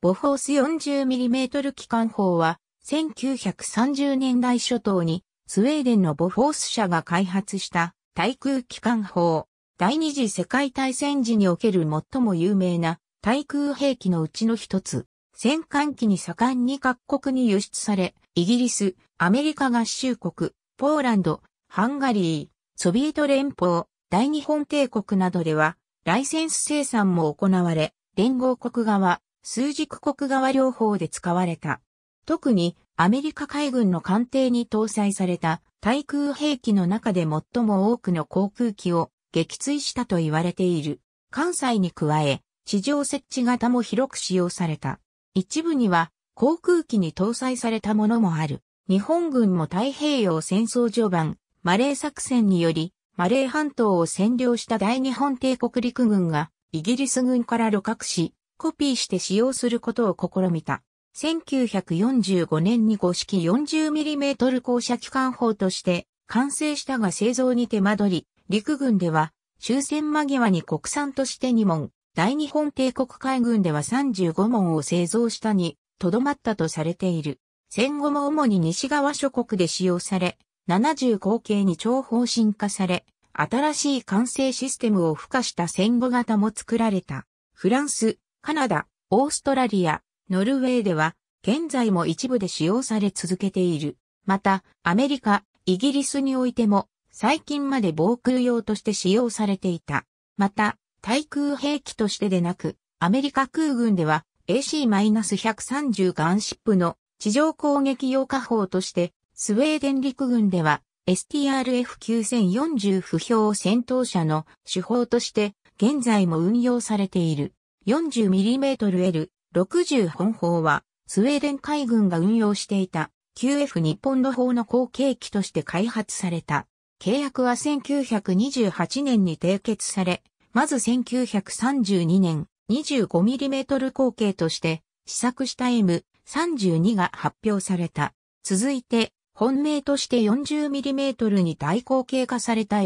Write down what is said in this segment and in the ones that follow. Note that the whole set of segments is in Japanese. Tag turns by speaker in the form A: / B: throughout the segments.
A: ボフォース 40mm 機関砲は1930年代初頭にスウェーデンのボフォース社が開発した対空機関砲。第二次世界大戦時における最も有名な対空兵器のうちの一つ。戦艦機に盛んに各国に輸出され、イギリス、アメリカ合衆国、ポーランド、ハンガリー、ソビエト連邦、大日本帝国などでは、ライセンス生産も行われ、連合国側、枢軸国側両方で使われた。特にアメリカ海軍の艦艇に搭載された対空兵器の中で最も多くの航空機を撃墜したと言われている。関西に加え、地上設置型も広く使用された。一部には航空機に搭載されたものもある。日本軍も太平洋戦争序盤、マレー作戦により、マレー半島を占領した大日本帝国陸軍が、イギリス軍から露獲し、コピーして使用することを試みた。1945年に5式 40mm 降車機関砲として完成したが製造に手間取り、陸軍では終戦間際に国産として2門、大日本帝国海軍では35門を製造したに、とどまったとされている。戦後も主に西側諸国で使用され、70口径に超方針化され、新しい完成システムを付加した戦後型も作られた。フランス、カナダ、オーストラリア、ノルウェーでは、現在も一部で使用され続けている。また、アメリカ、イギリスにおいても、最近まで防空用として使用されていた。また、対空兵器としてでなく、アメリカ空軍では AC-130 ガンシップの地上攻撃用火砲として、スウェーデン陸軍では STRF-9040 不評戦闘車の手法として現在も運用されている。40mmL60 本砲は、スウェーデン海軍が運用していた QF 日本の砲の後継機として開発された。契約は1928年に締結され、まず1932年 25mm 後継として試作した M32 が発表された。続いて、本命として 40mm に大口径化された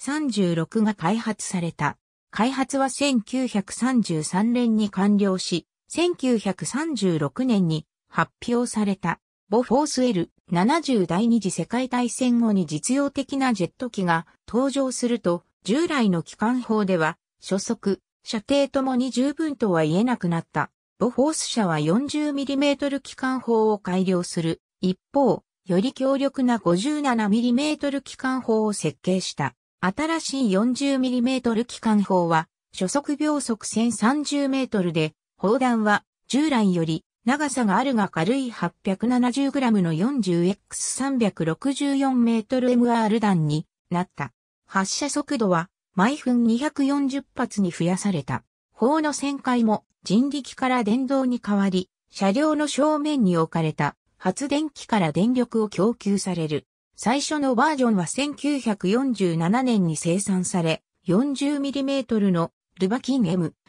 A: M36 が開発された。開発は1933年に完了し、1936年に発表された、ボフォース L70 第二次世界大戦後に実用的なジェット機が登場すると、従来の機関砲では、初速、射程ともに十分とは言えなくなった。ボフォース社は 40mm 機関砲を改良する。一方、より強力な 57mm 機関砲を設計した。新しい 40mm 機関砲は、初速秒速 1030m で、砲弾は従来より長さがあるが軽い 870g の 40X364mmMR 弾になった。発射速度は毎分240発に増やされた。砲の旋回も人力から電動に変わり、車両の正面に置かれた発電機から電力を供給される。最初のバージョンは1947年に生産され、40mm のルバキン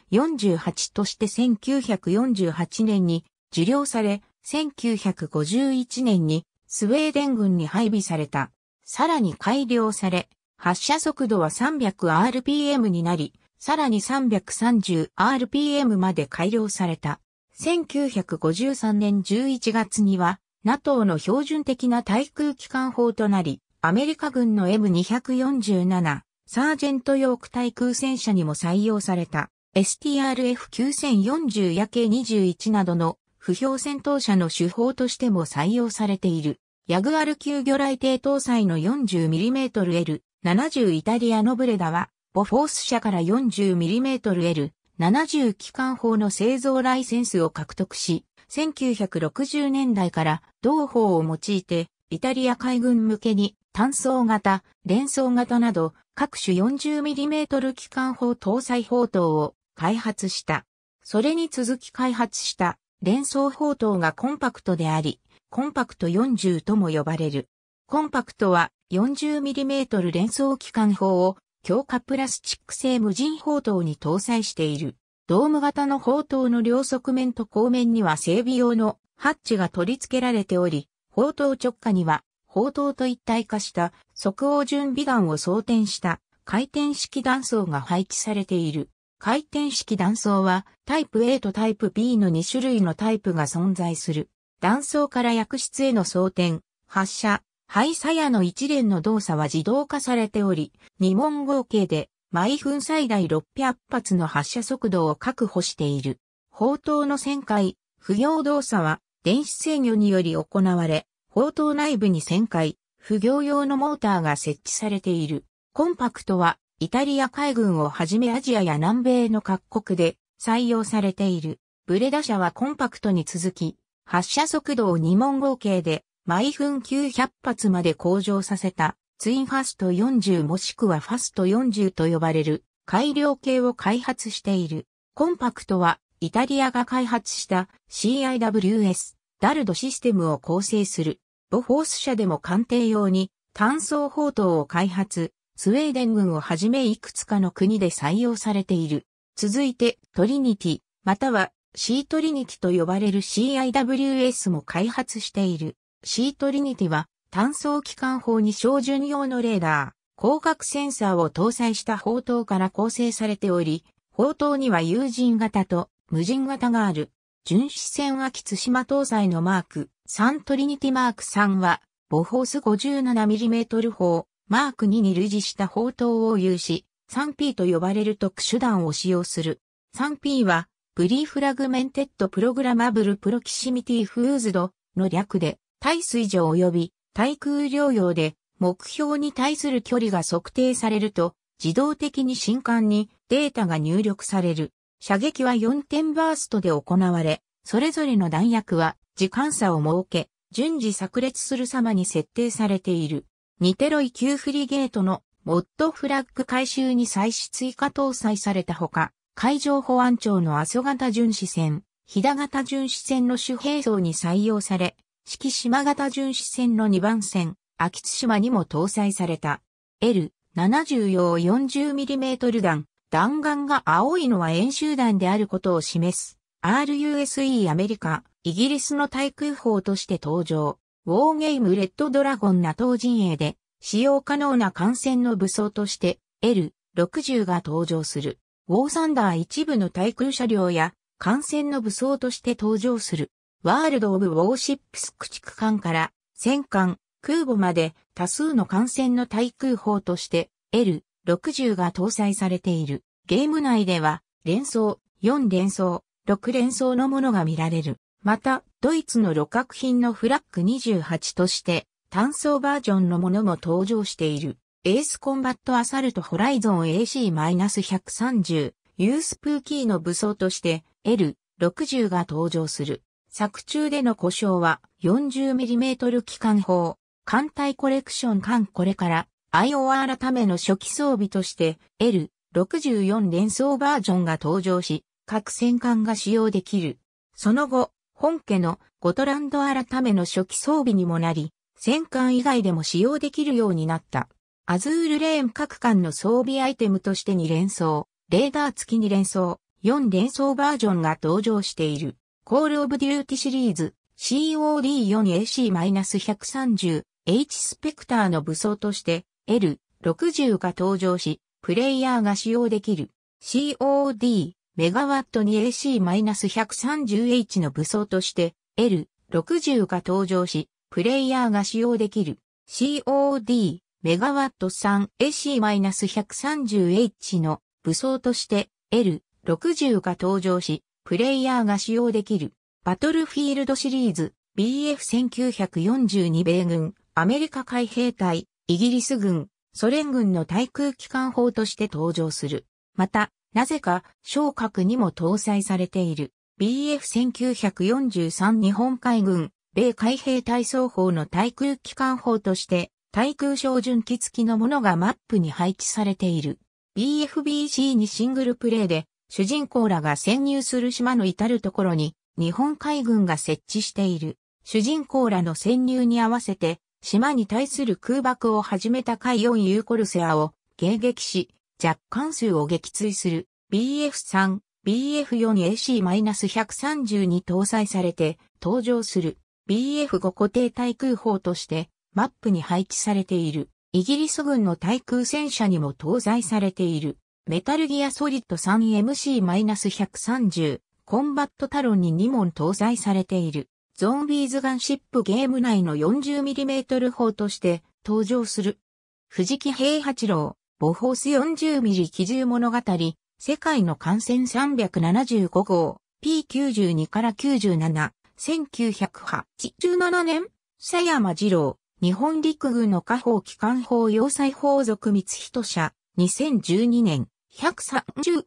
A: M48 として1948年に受領され、1951年にスウェーデン軍に配備された。さらに改良され、発射速度は 300rpm になり、さらに 330rpm まで改良された。1953年11月には NATO の標準的な対空機関砲となり、アメリカ軍の M247、サージェントヨーク対空戦車にも採用された、STRF9040 や K21 などの不評戦闘車の手法としても採用されている。ヤグアル級魚雷艇搭載の 40mmL70 イタリアのブレダは、ボフォース社から 40mmL70 機関砲の製造ライセンスを獲得し、1960年代から同法を用いて、イタリア海軍向けに単装型、連装型など各種 40mm 機関砲搭載砲塔を開発した。それに続き開発した連装砲塔がコンパクトであり、コンパクト40とも呼ばれる。コンパクトは 40mm 連装機関砲を強化プラスチック製無人砲塔に搭載している。ドーム型の砲塔の両側面と後面には整備用のハッチが取り付けられており、砲塔直下には砲塔と一体化した即応準備弾を装填した回転式弾倉が配置されている。回転式弾倉はタイプ A とタイプ B の2種類のタイプが存在する。弾倉から薬室への装填、発射、排射やの一連の動作は自動化されており、2問合計で毎分最大600発の発射速度を確保している。砲塔の旋回、不行動作は電子制御により行われ、砲塔内部に旋回、不行用のモーターが設置されている。コンパクトはイタリア海軍をはじめアジアや南米の各国で採用されている。ブレダ社はコンパクトに続き、発射速度を2問合計で毎分900発まで向上させたツインファスト40もしくはファスト40と呼ばれる改良系を開発している。コンパクトはイタリアが開発した CIWS ダルドシステムを構成する。ボフォース社でも鑑定用に単装砲塔を開発、スウェーデン軍をはじめいくつかの国で採用されている。続いてトリニティ、またはシートリニティと呼ばれる CIWS も開発している。シートリニティは単装機関砲に照準用のレーダー、光学センサーを搭載した砲塔から構成されており、砲塔には有人型と無人型がある。巡視船は木津島搭載のマーク、サントリニティマーク3は、ボホース 57mm 砲、マーク2に類似した砲塔を有し、3P と呼ばれる特殊弾を使用する。3P は、プリーフラグメンテッドプログラマブルプロキシミティフーズドの略で、耐水上及び対空療養で目標に対する距離が測定されると、自動的に新刊にデータが入力される。射撃は4点バーストで行われ、それぞれの弾薬は時間差を設け、順次炸裂する様に設定されている。ニテロイ級フリゲートのモッドフラッグ回収に再始追加搭載されたほか、海上保安庁の阿蘇型巡視船、飛騨型巡視船の主兵装に採用され、四季島型巡視船の2番線、秋津島にも搭載された L70 用 40mm 弾、弾丸が青いのは演習弾であることを示す RUSE アメリカ、イギリスの対空砲として登場。ウォーゲームレッドドラゴンな当陣営で使用可能な艦船の武装として L60 が登場する。ウォーサンダー一部の対空車両や艦船の武装として登場する。ワールド・オブ・ウォーシップス駆逐艦から戦艦、空母まで多数の艦船の対空砲として L60 が搭載されている。ゲーム内では連装、4連装、6連装のものが見られる。また、ドイツの旅客品のフラッグ28として単装バージョンのものも登場している。エースコンバットアサルトホライゾン AC-130 ユースプーキーの武装として L60 が登場する。作中での故障は 40mm 機関砲、艦隊コレクション艦これから、IOR た改めの初期装備として、L64 連装バージョンが登場し、各戦艦が使用できる。その後、本家のゴトランド改めの初期装備にもなり、戦艦以外でも使用できるようになった。アズールレーン各艦の装備アイテムとして2連装、レーダー付き2連装、4連装バージョンが登場している。コールオブデューティシリーズ COD4AC-130H スペクターの武装として L60 が登場し、プレイヤーが使用できる COD メガワット 2AC-130H の武装として L60 が登場し、プレイヤーが使用できる COD メガワット 3AC-130H の武装として L60 が登場し、プレイヤーが使用できる、バトルフィールドシリーズ、BF1942 米軍、アメリカ海兵隊、イギリス軍、ソ連軍の対空機関砲として登場する。また、なぜか、昇格にも搭載されている。BF1943 日本海軍、米海兵隊双方の対空機関砲として、対空照準機付きのものがマップに配置されている。BFBC にシングルプレイで主人公らが潜入する島の至るところに日本海軍が設置している。主人公らの潜入に合わせて島に対する空爆を始めた海4ーコルセアを迎撃し、若干数を撃墜する BF3、BF4AC-130 に搭載されて登場する BF5 固定対空砲としてマップに配置されているイギリス軍の対空戦車にも搭載されている。メタルギアソリッド 3MC-130 コンバットタロンに2門搭載されているゾンビーズガンシップゲーム内の 40mm 砲として登場する。藤木平八郎、ボホース 40mm 機銃物語、世界の艦船375号、P92 から97、1987年、佐山二郎、日本陸軍の下方機関砲要塞砲属光人社、2012年、137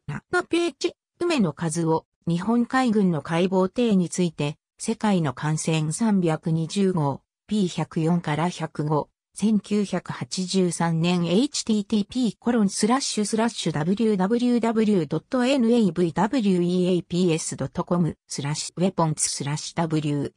A: ページ、梅の数を、日本海軍の解剖艇について、世界の艦船320号、P104 から105、1983年 http コロンスラッシュスラッシュ www.navweaps.com スラッシュウェポンスラッシュ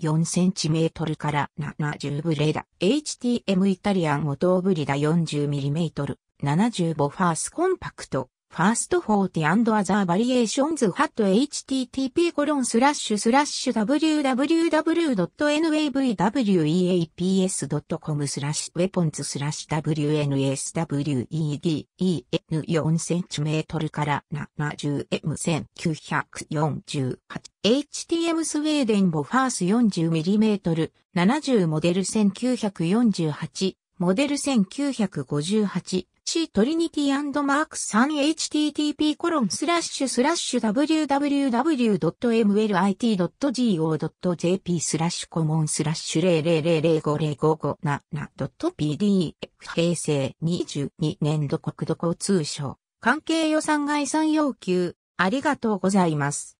A: WNIT4cm から70ブレダ。HTM イタリアン5等ブリダ 40mm 75ファースコンパクト、ファーストフォーティアザーバリエーションズハット http コロンスラッシュスラッシュ www.navweaps.com スラッシュウェポンズスラッシュ WNSWEDEN4cm から 70M1948 HTM スウェーデンボファース 40mm 70モデル1948モデル1958 C トリニティマークス 3http コロンスラッシュスラッシュ www.mlit.go.jp スラッシュコモンスラッシュ0 0 0 5 0 5 5 7 p d f 平成22年度国土交通省関係予算概算要求ありがとうございます。